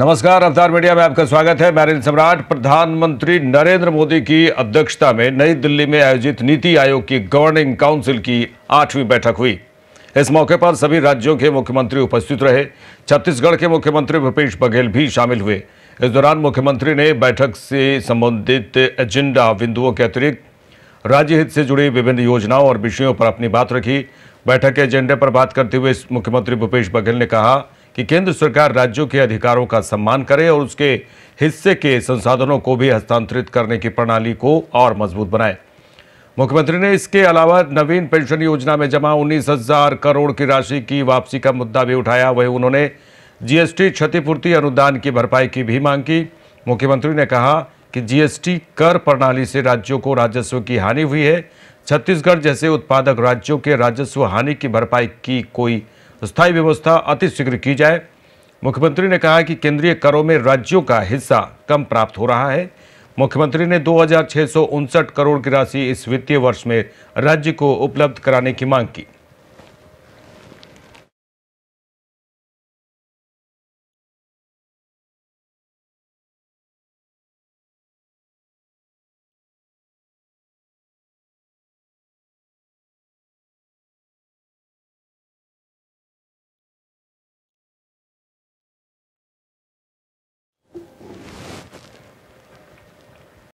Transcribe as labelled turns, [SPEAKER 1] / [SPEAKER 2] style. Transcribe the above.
[SPEAKER 1] नमस्कार अवतार मीडिया में आपका स्वागत है मैरिन सम्राट प्रधानमंत्री नरेंद्र मोदी की अध्यक्षता में नई दिल्ली में आयोजित नीति आयोग की गवर्निंग काउंसिल की आठवीं बैठक हुई इस मौके पर सभी राज्यों के मुख्यमंत्री उपस्थित रहे छत्तीसगढ़ के मुख्यमंत्री भूपेश बघेल भी शामिल हुए इस दौरान मुख्यमंत्री ने बैठक से संबंधित एजेंडा बिंदुओं के अतिरिक्त राज्य हित से जुड़ी विभिन्न योजनाओं और विषयों पर अपनी बात रखी बैठक के एजेंडे पर बात करते हुए मुख्यमंत्री भूपेश बघेल ने कहा कि केंद्र सरकार राज्यों के अधिकारों का सम्मान करे और उसके हिस्से के संसाधनों को भी हस्तांतरित करने की प्रणाली को और मजबूत बनाए मुख्यमंत्री ने इसके अलावा नवीन पेंशन योजना में जमा उन्नीस हजार करोड़ की राशि की वापसी का मुद्दा भी उठाया वहीं उन्होंने जीएसटी क्षतिपूर्ति अनुदान की भरपाई की भी मांग की मुख्यमंत्री ने कहा कि जीएसटी कर प्रणाली से राज्यों को राजस्व की हानि हुई है छत्तीसगढ़ जैसे उत्पादक राज्यों के राजस्व हानि की भरपाई की कोई तो स्थायी व्यवस्था अतिशीघ्र की जाए मुख्यमंत्री ने कहा कि केंद्रीय करों में राज्यों का हिस्सा कम प्राप्त हो रहा है मुख्यमंत्री ने दो करोड़ की राशि इस वित्तीय वर्ष में राज्य को उपलब्ध कराने की मांग की